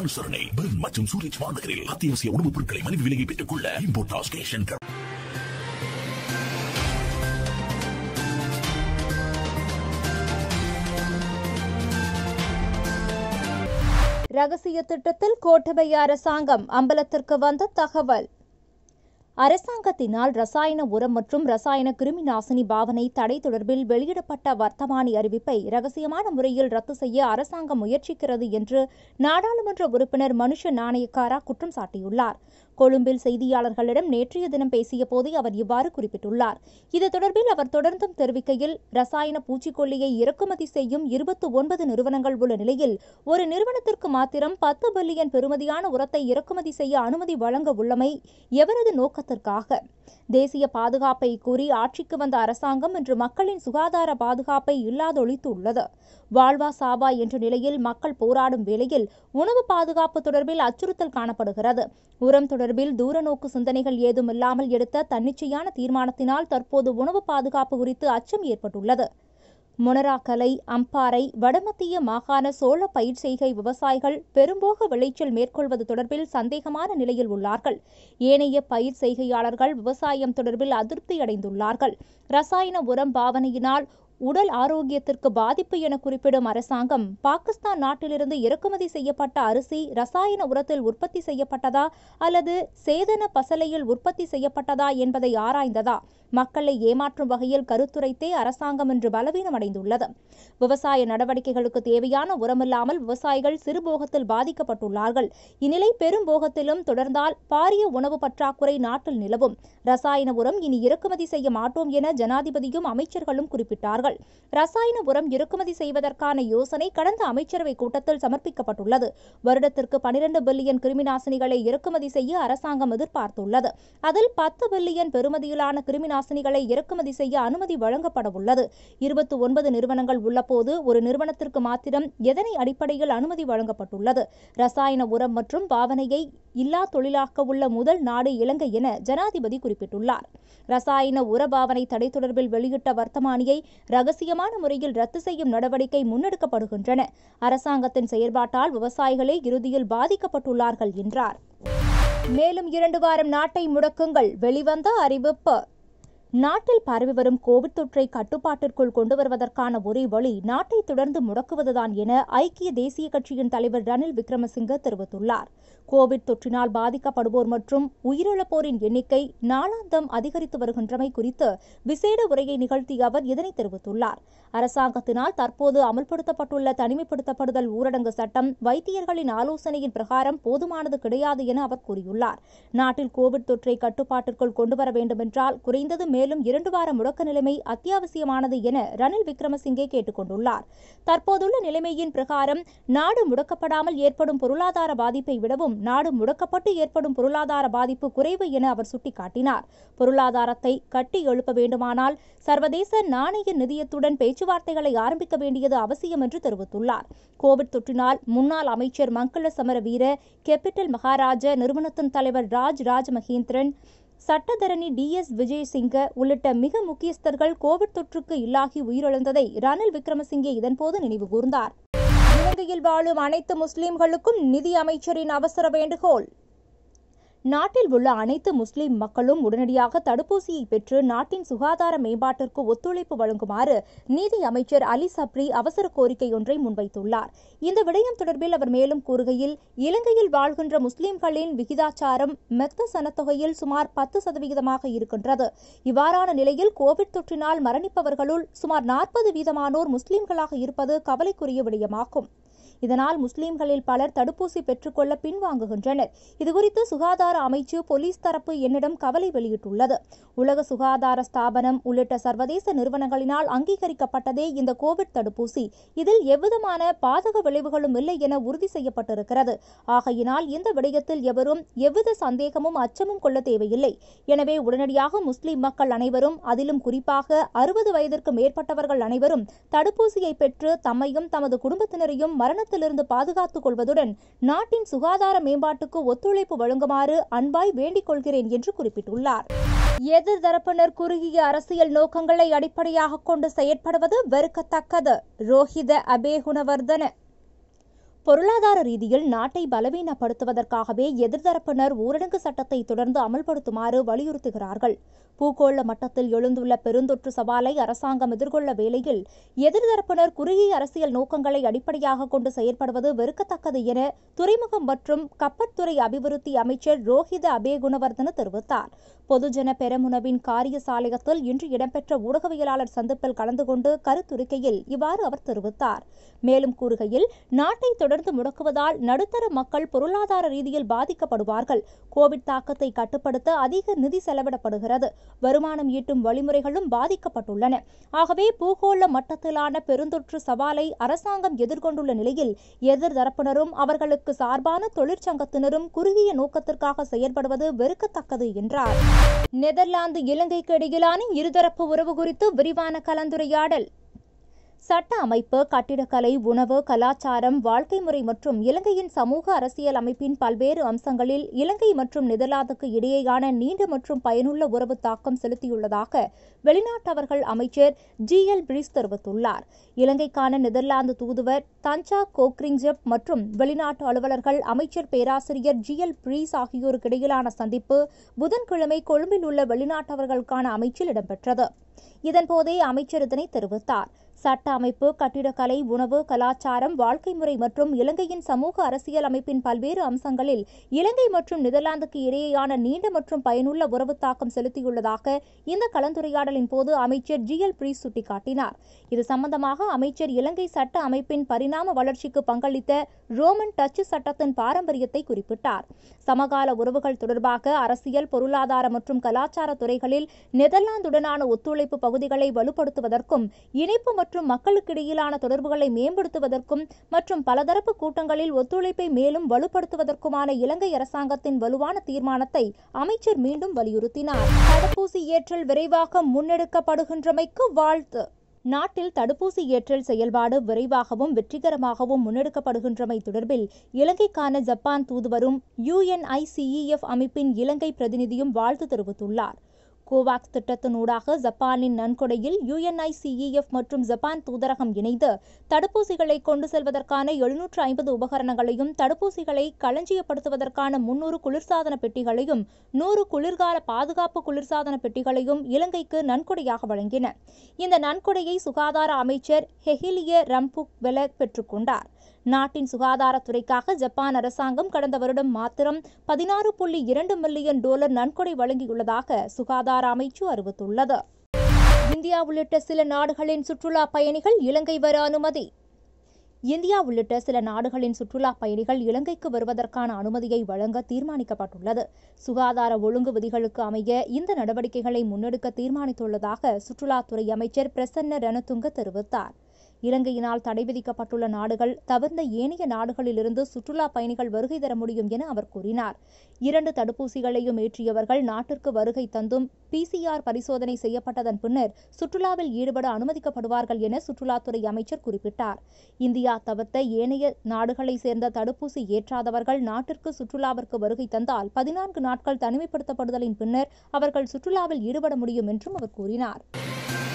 அனுசரணை பெர்ன் மற்றும் சூரிய மாநகரில் அத்தியாவசிய உணவுப் பொருட்களை மலிவு விலையை பெற்றுக் கொள்ள இம்போர்டாஸ் கேஷ் ரகசிய திட்டத்தில் கோட்டபய அரசாங்கம் அம்பலத்திற்கு வந்த தகவல் அரசாங்கத்தினால் ரசாயன உரம் மற்றும் ரசாயன கிருமி நாசினி பாவனை தடை தொடர்பில் வெளியிடப்பட்ட வர்த்தமானி அறிவிப்பை ரகசியமான முறையில் ரத்து செய்ய அரசாங்கம் முயற்சிக்கிறது என்று நாடாளுமன்ற உறுப்பினர் மனுஷ நாணயக்காரா குற்றம் சாட்டியுள்ளார் கொழும்பில் செய்தியாளர்களிடம் நேற்றைய தினம் பேசிய போதே அவர் இவ்வாறு குறிப்பிட்டுள்ளார் இது தொடர்பில் அவர் தொடர்ந்தும் தெரிவிக்கையில் ரசாயன பூச்சிக்கொல்லியை இறக்குமதி செய்யும் இருபத்தி ஒன்பது நிறுவனங்கள் உள்ள நிலையில் ஒரு நிறுவனத்திற்கு மாத்திரம் பத்து பில்லியன் பெறுமதியான உரத்தை இறக்குமதி செய்ய அனுமதி வழங்க உள்ளமை எவரது நோக்கத்தை காரணத்திற்காக தேசிய பாதுகாப்பை கூறி ஆட்சிக்கு வந்த அரசாங்கம் இன்று மக்களின் சுகாதார பாதுகாப்பை இல்லாதொழித்துள்ளது வாழ்வா சாவா என்ற நிலையில் மக்கள் போராடும் வேளையில் உணவு பாதுகாப்பு தொடர்பில் அச்சுறுத்தல் காணப்படுகிறது உரம் தொடர்பில் தூர நோக்கு சிந்தனைகள் ஏதும் இல்லாமல் எடுத்த தன்னிச்சையான தீர்மானத்தினால் தற்போது உணவு பாதுகாப்பு குறித்து அச்சம் ஏற்பட்டுள்ளது முனராக்கலை அம்பாறை வடமத்திய மாகாண சோழ பயிர் செய்கை விவசாயிகள் பெரும்போக விளைச்சல் மேற்கொள்வது தொடர்பில் சந்தேகமான நிலையில் உள்ளார்கள் ஏனைய பயிர் செய்கையாளர்கள் விவசாயம் தொடர்பில் அதிருப்தியடைந்துள்ளார்கள் ரசாயன உரம் பாவனையினால் உடல் ஆரோக்கியத்திற்கு பாதிப்பு என குறிப்பிடும் அரசாங்கம் பாகிஸ்தான் நாட்டிலிருந்து இறக்குமதி செய்யப்பட்ட அரிசி ரசாயன உரத்தில் உற்பத்தி செய்யப்பட்டதா அல்லது சேதன பசலையில் உற்பத்தி செய்யப்பட்டதா என்பதை ஆராய்ந்ததா மக்களை ஏமாற்றும் வகையில் கருத்துரைத்தே அரசாங்கம் இன்று பலவீனமடைந்துள்ளது விவசாய நடவடிக்கைகளுக்கு தேவையான உரமில்லாமல் விவசாயிகள் சிறுபோகத்தில் பாதிக்கப்பட்டுள்ளார்கள் இந்நிலை பெரும் போகத்திலும் தொடர்ந்தால் பாரிய உணவு பற்றாக்குறை நாட்டில் நிலவும் ரசாயன உரம் இனி இறக்குமதி செய்ய மாட்டோம் என ஜனாதிபதியும் அமைச்சர்களும் குறிப்பிட்டார்கள் கொள்கிறார்கள் ரசாயன உரம் இறக்குமதி செய்வதற்கான யோசனை கடந்த அமைச்சரவை கூட்டத்தில் சமர்ப்பிக்கப்பட்டுள்ளது வருடத்திற்கு பனிரண்டு பில்லியன் கிருமிநாசினிகளை இறக்குமதி செய்ய அரசாங்கம் எதிர்பார்த்துள்ளது அதில் பத்து பில்லியன் பெறுமதியிலான கிருமிநாசினிகளை இறக்குமதி செய்ய அனுமதி வழங்கப்படவுள்ளது இருபத்தி ஒன்பது நிறுவனங்கள் உள்ளபோது ஒரு நிறுவனத்திற்கு மாத்திரம் எதனை அடிப்படையில் அனுமதி வழங்கப்பட்டுள்ளது ரசாயன உரம் மற்றும் பாவனையை இல்லா தொழிலாக்க உள்ள முதல் நாடு இலங்கை என ஜனாதிபதி குறிப்பிட்டுள்ளார் ரசாயன உர பாவனை தடை தொடர்பில் வெளியிட்ட வர்த்தமானியை ரகசியமான முறையில் ரத்து செய்யும் நடவடிக்கை முன்னெடுக்கப்படுகின்றன அரசாங்கத்தின் செயற்பாட்டால் விவசாயிகளே இறுதியில் பாதிக்கப்பட்டுள்ளார்கள் என்றார் மேலும் இரண்டு வாரம் நாட்டை முடக்குங்கள் வெளிவந்த அறிவிப்பு நாட்டில் பரவி வரும் கோவிட் தொற்றை கட்டுப்பாட்டிற்குள் கொண்டு வருவதற்கான ஒரே வழி நாட்டை தொடர்ந்து முடக்குவதுதான் என ஐக்கிய தேசிய கட்சியின் தலைவர் ரணில் விக்ரமசிங்க தெரிவித்துள்ளார் கோவிட் தொற்றினால் பாதிக்கப்படுவோர் மற்றும் உயிரிழப்போரின் எண்ணிக்கை நாளாந்தம் அதிகரித்து வருகின்றமை குறித்து விசேட உரையை நிகழ்த்திய அவர் இதனை தெரிவித்துள்ளார் அரசாங்கத்தினால் தற்போது அமல்படுத்தப்பட்டுள்ள தனிமைப்படுத்தப்படுதல் ஊரடங்கு சட்டம் வைத்தியர்களின் ஆலோசனையின் பிரகாரம் போதுமானது கிடையாது என அவர் கூறியுள்ளார் நாட்டில் கோவிட் தொற்றை கட்டுப்பாட்டிற்குள் கொண்டுவர வேண்டுமென்றால் குறைந்தது மேலும் இரண்டு வார முடக்க நிலைமை அத்தியாவசியமானது என ரணில் விக்ரமசிங்கே கேட்டுக் கொண்டுள்ளார் தற்போதுள்ள நிலைமையின் பிரகாரம் நாடு முடக்கப்படாமல் ஏற்படும் பொருளாதார பாதிப்பை விடவும் நாடு முடக்கப்பட்டு ஏற்படும் பொருளாதார பாதிப்பு குறைவு என அவர் சுட்டிக்காட்டினார் பொருளாதாரத்தை கட்டி எழுப்ப வேண்டுமானால் சர்வதேச நாணய நிதியத்துடன் பேச்சுவார்த்தைகளை ஆரம்பிக்க வேண்டியது அவசியம் என்று தெரிவித்துள்ளார் கோவிட் தொற்றினால் முன்னாள் அமைச்சர் மங்கள சமர சமரவீர கேபிட்டல் மகாராஜா நிறுவனத்தின் தலைவர் ராஜ் ராஜ் மகேந்திரன் சட்டத்தரணி டி எஸ் விஜயசிங்க உள்ளிட்ட மிக முக்கியஸ்தர்கள் கோவிட் தொற்றுக்கு இல்லாகி உயிரிழந்ததை ரணில் விக்ரமசிங்கே இதன்போது நினைவு கூர்ந்தார் இலங்கையில் வாழும் அனைத்து முஸ்லிம்களுக்கும் நிதி அமைச்சரின் அவசர வேண்டுகோள் நாட்டில் உள்ள அனைத்து முஸ்லிம் மக்களும் உடனடியாக தடுப்பூசியை பெற்று நாட்டின் சுகாதார மேம்பாட்டிற்கு ஒத்துழைப்பு வழங்குமாறு நீதி அமைச்சர் அலி சப்ரி அவசர கோரிக்கை ஒன்றை முன்வைத்துள்ளார் இந்த விடயம் தொடர்பில் அவர் மேலும் கூறுகையில் இலங்கையில் வாழ்கின்ற முஸ்லிம்களின் விகிதாச்சாரம் மெத்த சனத்தொகையில் சுமார் பத்து சதவிகிதமாக இருக்கின்றது இவ்வாறான நிலையில் கோவிட் தொற்றினால் மரணிப்பவர்களுள் சுமார் நாற்பது வீதமானோர் முஸ்லிம்களாக இருப்பது கவலைக்குரிய விடயமாகும் இதனால் முஸ்லிம்களில் பலர் தடுப்பூசி பெற்றுக்கொள்ள பின்வாங்குகின்றனர் இதுகுறித்து சுகாதார அமைச்சு போலீஸ் தரப்பு என்னிடம் கவலை வெளியிட்டுள்ளது உலக சுகாதார ஸ்தாபனம் உள்ளிட்ட சர்வதேச நிறுவனங்களினால் அங்கீகரிக்கப்பட்டதே இந்த கோவிட் தடுப்பூசி இதில் எவ்விதமான பாதக விளைவுகளும் இல்லை என உறுதி செய்யப்பட்டிருக்கிறது ஆகையினால் இந்த விடயத்தில் எவரும் எவ்வித சந்தேகமும் அச்சமும் கொள்ள தேவையில்லை எனவே உடனடியாக முஸ்லிம் மக்கள் அனைவரும் அதிலும் குறிப்பாக அறுபது வயதிற்கு மேற்பட்டவர்கள் அனைவரும் தடுப்பூசியை பெற்று தம்மையும் தமது குடும்பத்தினரையும் மரண ஆபத்திலிருந்து பாதுகாத்துக் கொள்வதுடன் நாட்டின் சுகாதார மேம்பாட்டுக்கு ஒத்துழைப்பு வழங்குமாறு அன்பாய் வேண்டிக் கொள்கிறேன் என்று குறிப்பிட்டுள்ளார் எதிர் தரப்பினர் குறுகிய அரசியல் நோக்கங்களை அடிப்படையாக கொண்டு செயற்படுவது வெறுக்கத்தக்கது ரோஹித அபேகுணவர்தன பொருளாதார ரீதியில் நாட்டை பலவீனப்படுத்துவதற்காகவே எதிர்தரப்பினர் ஊரடங்கு சட்டத்தை தொடர்ந்து அமல்படுத்துமாறு வலியுறுத்துகிறார்கள் பூகோள மட்டத்தில் எழுந்துள்ள பெருந்தொற்று சவாலை அரசாங்கம் எதிர்கொள்ள வேளையில் எதிர்தரப்பினர் குறுகிய அரசியல் நோக்கங்களை அடிப்படையாக கொண்டு செயற்படுவது வெறுக்கத்தக்கது என துறைமுகம் மற்றும் கப்பற்துறை அபிவிருத்தி அமைச்சர் ரோஹித அபேகுணவர்தன தெரிவித்தார் பொதுஜன பெரமுனவின் சாலையத்தில் இன்று இடம்பெற்ற ஊடகவியலாளர் சந்திப்பில் கலந்து கொண்டு கருத்துருக்கையில் இவ்வாறு அவர் தெரிவித்தார் மேலும் கூறுகையில் நாட்டை தொடர் தொடர்ந்து முடக்குவதால் நடுத்தர மக்கள் பொருளாதார ரீதியில் பாதிக்கப்படுவார்கள் கோவிட் தாக்கத்தை கட்டுப்படுத்த அதிக நிதி செலவிடப்படுகிறது வருமானம் ஈட்டும் வழிமுறைகளும் பாதிக்கப்பட்டுள்ளன ஆகவே பூகோள மட்டத்திலான பெருந்தொற்று சவாலை அரசாங்கம் எதிர்கொண்டுள்ள நிலையில் எதிர்தரப்பினரும் அவர்களுக்கு சார்பான தொழிற்சங்கத்தினரும் குறுகிய நோக்கத்திற்காக செயல்படுவது வெறுக்கத்தக்கது என்றார் நெதர்லாந்து இலங்கைக்கு இடையிலான இருதரப்பு உறவு குறித்து விரிவான கலந்துரையாடல் சட்ட அமைப்பு கட்டிடக்கலை உணவு கலாச்சாரம் வாழ்க்கை முறை மற்றும் இலங்கையின் சமூக அரசியல் அமைப்பின் பல்வேறு அம்சங்களில் இலங்கை மற்றும் நெதர்லாந்துக்கு இடையேயான நீண்ட மற்றும் பயனுள்ள உறவு தாக்கம் செலுத்தியுள்ளதாக வெளிநாட்டவர்கள் அமைச்சர் ஜி எல் பிரிஸ் தெரிவித்துள்ளார் இலங்கைக்கான நெதர்லாந்து தூதுவர் தஞ்சா கோக்ரிங்ஜெப் மற்றும் வெளிநாட்டு அலுவலர்கள் அமைச்சர் பேராசிரியர் ஜி எல் பிரிஸ் ஆகியோருக்கு இடையிலான சந்திப்பு புதன்கிழமை கொழும்பில் உள்ள வெளிநாட்டவர்களுக்கான அமைச்சில் இடம்பெற்றது இதன்போதே அமைச்சர் இதனை தெரிவித்தார் சட்ட அமைப்பு கட்டிடக்கலை உணவு கலாச்சாரம் வாழ்க்கை முறை மற்றும் இலங்கையின் சமூக அரசியல் அமைப்பின் பல்வேறு அம்சங்களில் இலங்கை மற்றும் நெதர்லாந்துக்கு இடையேயான நீண்ட மற்றும் பயனுள்ள உறவு தாக்கம் செலுத்தியுள்ளதாக இந்த கலந்துரையாடலின் போது அமைச்சர் ஜி எல் பிரீஸ் சுட்டிக்காட்டினார் இது சம்பந்தமாக அமைச்சர் இலங்கை சட்ட அமைப்பின் பரிணாம வளர்ச்சிக்கு பங்களித்த ரோமன் டச்சு சட்டத்தின் பாரம்பரியத்தை குறிப்பிட்டார் சமகால உறவுகள் தொடர்பாக அரசியல் பொருளாதார மற்றும் கலாச்சார துறைகளில் நெதர்லாந்துடனான ஒத்துழைப்பு பகுதிகளை வலுப்படுத்துவதற்கும் இணைப்பு மற்றும் இடையிலான தொடர்புகளை மேம்படுத்துவதற்கும் மற்றும் பலதரப்பு கூட்டங்களில் ஒத்துழைப்பை மேலும் வலுப்படுத்துவதற்குமான இலங்கை அரசாங்கத்தின் வலுவான தீர்மானத்தை அமைச்சர் மீண்டும் வலியுறுத்தினார் தடுப்பூசி ஏற்றல் விரைவாக முன்னெடுக்கப்படுகின்றமைக்கு வாழ்த்து நாட்டில் தடுப்பூசி ஏற்றல் செயல்பாடு விரைவாகவும் வெற்றிகரமாகவும் முன்னெடுக்கப்படுகின்றமை தொடர்பில் இலங்கைக்கான ஜப்பான் தூதுவரும் யுஎன்ஐசிஇஎஃப் அமைப்பின் இலங்கை பிரதிநிதியும் வாழ்த்து தெரிவித்துள்ளார் கோவாக்ஸ் திட்டத்தினூடாக ஜப்பானின் நன்கொடையில் யுஎன்ஐசிஇஎஃப் மற்றும் ஜப்பான் தூதரகம் இணைந்து தடுப்பூசிகளை கொண்டு செல்வதற்கான எழுநூற்று ஐம்பது உபகரணங்களையும் தடுப்பூசிகளை களஞ்சியப்படுத்துவதற்கான முன்னூறு குளிர்சாதன பெட்டிகளையும் நூறு குளிர்கால பாதுகாப்பு குளிர்சாதன பெட்டிகளையும் இலங்கைக்கு நன்கொடையாக வழங்கின இந்த நன்கொடையை சுகாதார அமைச்சர் ஹெஹிலிய ரம்புக் வெல பெற்றுக்கொண்டார் நாட்டின் சுகாதாரத்துறைக்காக ஜப்பான் அரசாங்கம் கடந்த வருடம் மாத்திரம் பதினாறு புள்ளி இரண்டு மில்லியன் டாலர் நன்கொடை வழங்கியுள்ளதாக சுகாதார அமைச்சு அறிவித்துள்ளது இந்தியா உள்ளிட்ட சில நாடுகளின் சுற்றுலா பயணிகள் இலங்கை வர அனுமதி இந்தியா உள்ளிட்ட சில நாடுகளின் சுற்றுலா பயணிகள் இலங்கைக்கு வருவதற்கான அனுமதியை வழங்க தீர்மானிக்கப்பட்டுள்ளது சுகாதார ஒழுங்கு விதிகளுக்கு அமைய இந்த நடவடிக்கைகளை முன்னெடுக்க தீர்மானித்துள்ளதாக சுற்றுலாத்துறை அமைச்சர் பிரசன்ன ரணதுங்க தெரிவித்தார் இலங்கையினால் தடை விதிக்கப்பட்டுள்ள நாடுகள் தவிர்ந்த ஏனைய நாடுகளிலிருந்து சுற்றுலா பயணிகள் வருகை தர முடியும் என அவர் கூறினார் இரண்டு தடுப்பூசிகளையும் ஏற்றியவர்கள் நாட்டிற்கு வருகை தந்தும் பிசிஆர் பரிசோதனை செய்யப்பட்டதன் பின்னர் சுற்றுலாவில் ஈடுபட அனுமதிக்கப்படுவார்கள் என சுற்றுலாத்துறை அமைச்சர் குறிப்பிட்டார் இந்தியா தவிர்த்த ஏனைய நாடுகளைச் சேர்ந்த தடுப்பூசி ஏற்றாதவர்கள் நாட்டிற்கு சுற்றுலாவிற்கு வருகை தந்தால் பதினான்கு நாட்கள் தனிமைப்படுத்தப்படுதலின் பின்னர் அவர்கள் சுற்றுலாவில் ஈடுபட முடியும் என்றும் அவர் கூறினார்